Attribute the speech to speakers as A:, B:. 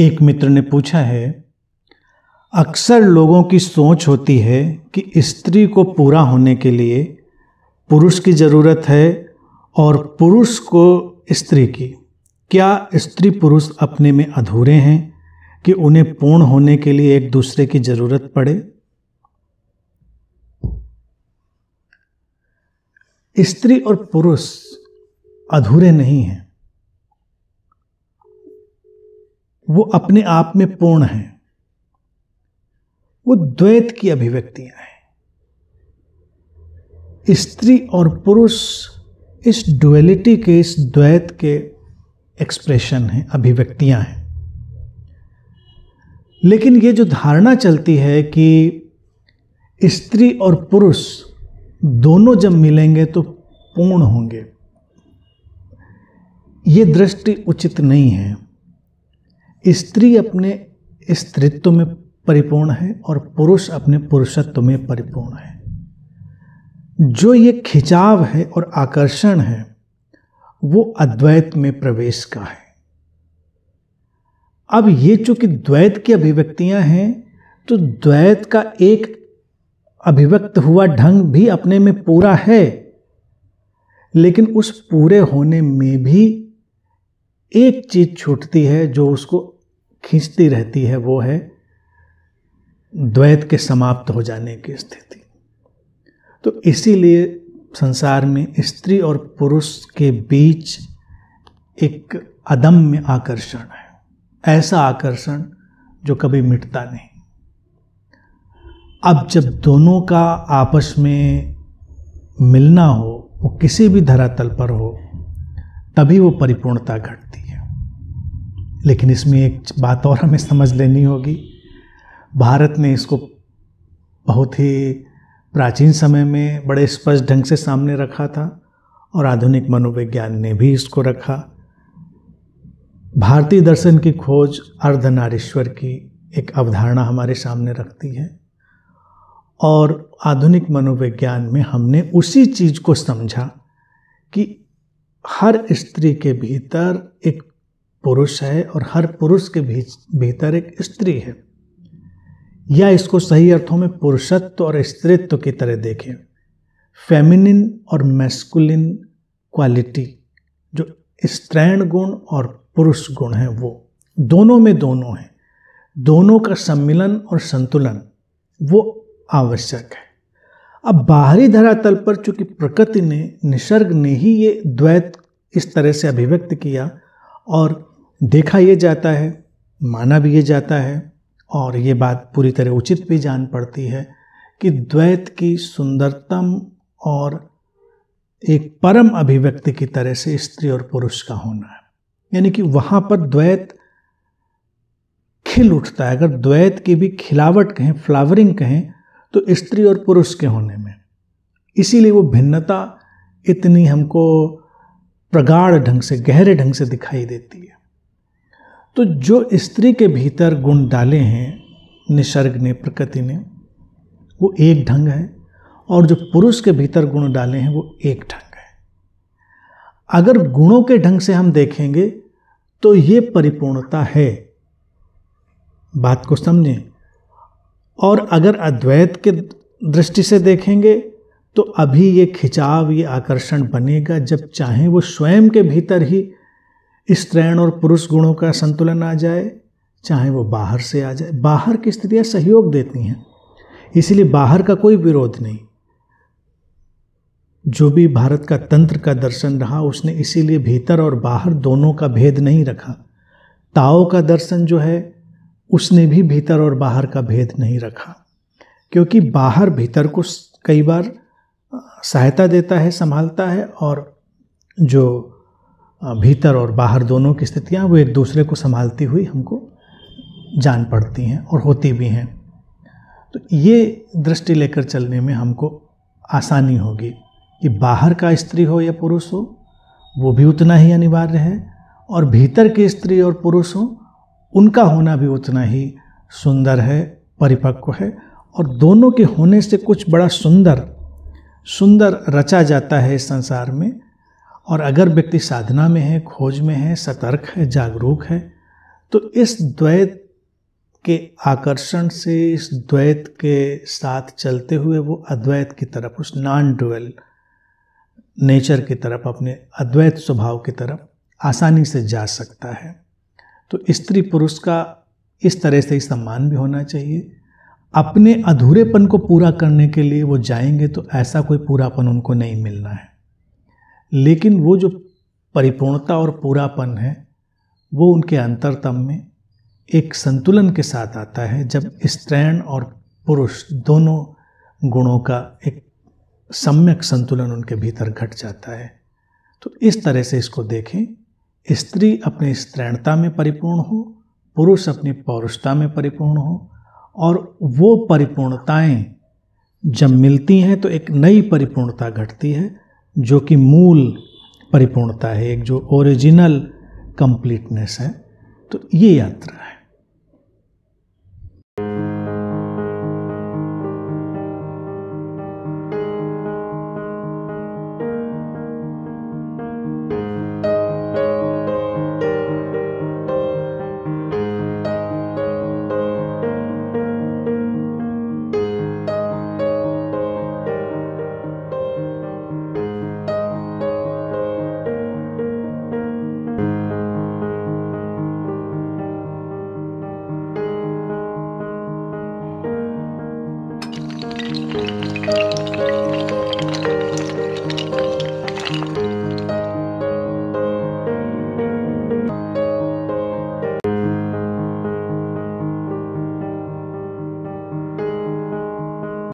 A: एक मित्र ने पूछा है अक्सर लोगों की सोच होती है कि स्त्री को पूरा होने के लिए पुरुष की ज़रूरत है और पुरुष को स्त्री की क्या स्त्री पुरुष अपने में अधूरे हैं कि उन्हें पूर्ण होने के लिए एक दूसरे की ज़रूरत पड़े स्त्री और पुरुष अधूरे नहीं हैं वो अपने आप में पूर्ण हैं वो द्वैत की अभिव्यक्तियां हैं स्त्री और पुरुष इस डुअलिटी के इस द्वैत के एक्सप्रेशन हैं अभिव्यक्तियां हैं लेकिन ये जो धारणा चलती है कि स्त्री और पुरुष दोनों जब मिलेंगे तो पूर्ण होंगे ये दृष्टि उचित नहीं है स्त्री अपने स्त्रित्व में परिपूर्ण है और पुरुष अपने पुरुषत्व में परिपूर्ण है जो ये खिंचाव है और आकर्षण है वो अद्वैत में प्रवेश का है अब ये चूंकि द्वैत की अभिव्यक्तियां हैं तो द्वैत का एक अभिव्यक्त हुआ ढंग भी अपने में पूरा है लेकिन उस पूरे होने में भी एक चीज़ छूटती है जो उसको खींचती रहती है वो है द्वैत के समाप्त हो जाने की स्थिति तो इसीलिए संसार में स्त्री और पुरुष के बीच एक अदम्य आकर्षण है ऐसा आकर्षण जो कभी मिटता नहीं अब जब दोनों का आपस में मिलना हो वो किसी भी धरातल पर हो तभी वो परिपूर्णता घटती लेकिन इसमें एक बात और हमें समझ लेनी होगी भारत ने इसको बहुत ही प्राचीन समय में बड़े स्पष्ट ढंग से सामने रखा था और आधुनिक मनोविज्ञान ने भी इसको रखा भारतीय दर्शन की खोज अर्धनारीश्वर की एक अवधारणा हमारे सामने रखती है और आधुनिक मनोविज्ञान में हमने उसी चीज़ को समझा कि हर स्त्री के भीतर एक पुरुष है और हर पुरुष के भीतर एक स्त्री है या इसको सही अर्थों में पुरुषत्व और स्त्रीत्व की तरह देखें फेमिनिन और मैस्कुलिन क्वालिटी जो स्त्रैण गुण और पुरुष गुण हैं वो दोनों में दोनों हैं दोनों का सम्मिलन और संतुलन वो आवश्यक है अब बाहरी धरातल पर चूंकि प्रकृति ने निसर्ग ने ही ये द्वैत इस तरह से अभिव्यक्त किया और देखा ये जाता है माना भी ये जाता है और ये बात पूरी तरह उचित भी जान पड़ती है कि द्वैत की सुंदरतम और एक परम अभिव्यक्ति की तरह से स्त्री और पुरुष का होना है यानी कि वहाँ पर द्वैत खिल उठता है अगर द्वैत की भी खिलावट कहें फ्लावरिंग कहें तो स्त्री और पुरुष के होने में इसीलिए वो भिन्नता इतनी हमको प्रगाढ़ ढंग से गहरे ढंग से दिखाई देती है तो जो स्त्री के भीतर गुण डाले हैं निसर्ग ने प्रकृति ने वो एक ढंग है और जो पुरुष के भीतर गुण डाले हैं वो एक ढंग है अगर गुणों के ढंग से हम देखेंगे तो ये परिपूर्णता है बात को समझें और अगर अद्वैत के दृष्टि से देखेंगे तो अभी ये खिंचाव ये आकर्षण बनेगा जब चाहे वो स्वयं के भीतर ही स्त्रैण और पुरुष गुणों का संतुलन आ जाए चाहे वो बाहर से आ जाए बाहर की स्थितियाँ सहयोग देती हैं इसीलिए बाहर का कोई विरोध नहीं जो भी भारत का तंत्र का दर्शन रहा उसने इसीलिए भीतर और बाहर दोनों का भेद नहीं रखा ताओ का दर्शन जो है उसने भी भीतर और बाहर का भेद नहीं रखा क्योंकि बाहर भीतर को कई बार सहायता देता है संभालता है और जो भीतर और बाहर दोनों की स्थितियाँ वो एक दूसरे को संभालती हुई हमको जान पड़ती हैं और होती भी हैं तो ये दृष्टि लेकर चलने में हमको आसानी होगी कि बाहर का स्त्री हो या पुरुष हो वो भी उतना ही अनिवार्य है और भीतर के स्त्री और पुरुष हो उनका होना भी उतना ही सुंदर है परिपक्व है और दोनों के होने से कुछ बड़ा सुंदर सुंदर रचा जाता है इस संसार में और अगर व्यक्ति साधना में है खोज में है सतर्क है जागरूक है तो इस द्वैत के आकर्षण से इस द्वैत के साथ चलते हुए वो अद्वैत की तरफ उस नॉन डुअल नेचर की तरफ अपने अद्वैत स्वभाव की तरफ आसानी से जा सकता है तो स्त्री पुरुष का इस तरह से ही सम्मान भी होना चाहिए अपने अधूरेपन को पूरा करने के लिए वो जाएंगे तो ऐसा कोई पूरापन उनको नहीं मिलना है लेकिन वो जो परिपूर्णता और पूरापन है वो उनके अंतरतम में एक संतुलन के साथ आता है जब स्त्रैण और पुरुष दोनों गुणों का एक सम्यक संतुलन उनके भीतर घट जाता है तो इस तरह से इसको देखें स्त्री अपनी स्त्रैणता में परिपूर्ण हो पुरुष अपनी पौरुषता में परिपूर्ण हो और वो परिपूर्णताएं जब मिलती हैं तो एक नई परिपूर्णता घटती है जो कि मूल परिपूर्णता है एक जो ओरिजिनल कंप्लीटनेस है तो ये यात्रा